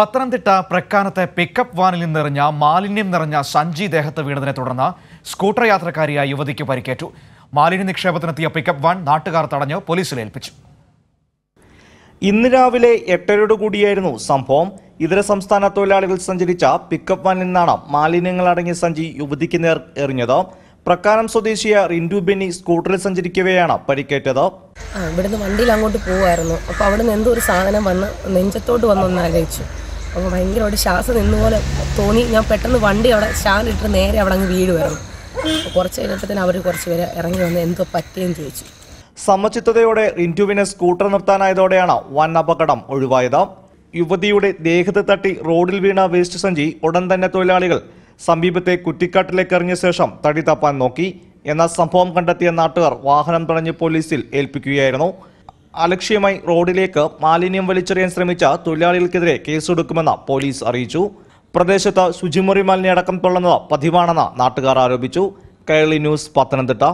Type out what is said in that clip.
Pathanamthitta പ്രക്കാനത്തെ pickup വാനിൽ നിന്നെറിഞ്ഞ മാലിന്യം നിറഞ്ഞ സഞ്ചി ദേഹത്ത് വീണതിനെ തുടർന്ന് സ്കൂട്ടർ യാത്രക്കാരിയായ യുവതിക്ക് പരിക്കേറ്റു മാലിന്യ നിക്ഷേപത്തിനെത്തിയ പിക്കപ്പ് വാൻ നാട്ടുകാർ തടഞ്ഞ് പോലീസിൽ ഏൽപ്പിച്ചു ഇന്ന് രാവിലെ എട്ടരയോട് കൂടിയായിരുന്നു സംഭവം ഇതര സംസ്ഥാന തൊഴിലാളികൾ സഞ്ചരിച്ച പിക്കപ്പ് വാനിൽ നിന്നാണ് മാലിന്യങ്ങൾ അടങ്ങിയ സഞ്ചി യുവതിക്ക് നേർ എറിഞ്ഞത് പ്രക്കാനം സ്വദേശിയ റിൻഡു ബെന്നി സ്കൂട്ടറിൽ സഞ്ചരിക്കവെയാണ് പരിക്കേറ്റത് ഇവിടുന്ന് വണ്ടിയിൽ അങ്ങോട്ട് പോവായിരുന്നു അപ്പോൾ അവിടെ നിന്ന് എന്തോ ഒരു സാധനം വന്ന് നെഞ്ചത്തോട്ട് വന്നൊന്ന് ആലോചിച്ചു അപ്പോൾ ഭയങ്കരമായിട്ട് ശ്വാസം നിന്ന പോലെ തോന്നി ഞാൻ പെട്ടെന്ന് വണ്ടി അവിടെ സ്റ്റാൻഡിട്ട് നേരെ അവിടെ അങ്ങ് വീട് വരണം കുറച്ച് കഴിഞ്ഞപ്പോഴത്തേന് അവർ കുറച്ച് പേര് ഇറങ്ങി വന്ന് എന്തോ പറ്റിയെന്ന് ചോദിച്ചു സമചിത്തതയോടെ റിന്റുവിനെ സ്കൂട്ടർ നിർത്താനായതോടെയാണ് വൻ അപകടം ഒഴിവായത് യുവതിയുടെ ദേഹത്ത് തട്ടി റോഡിൽ വീണ വേസ്റ്റ് സഞ്ചി ഉടൻ തന്നെ തൊഴിലാളികൾ സമീപത്തെ കുറ്റിക്കാട്ടിലേക്ക് എറിഞ്ഞ ശേഷം തടി തപ്പാൻ നോക്കി എന്നാൽ സംഭവം കണ്ടെത്തിയ നാട്ടുകാർ വാഹനം തടഞ്ഞ് പോലീസിൽ ഏൽപ്പിക്കുകയായിരുന്നു അലക്ഷ്യമായി റോഡിലേക്ക് മാലിന്യം വലിച്ചെറിയാൻ ശ്രമിച്ച തൊഴിലാളികൾക്കെതിരെ കേസെടുക്കുമെന്ന് പോലീസ് അറിയിച്ചു പ്രദേശത്ത് ശുചിമുറി മാലിന്യം അടക്കം തള്ളുന്നത് പതിവാണെന്ന് നാട്ടുകാർ ആരോപിച്ചു കേരളി ന്യൂസ് പത്തനംതിട്ട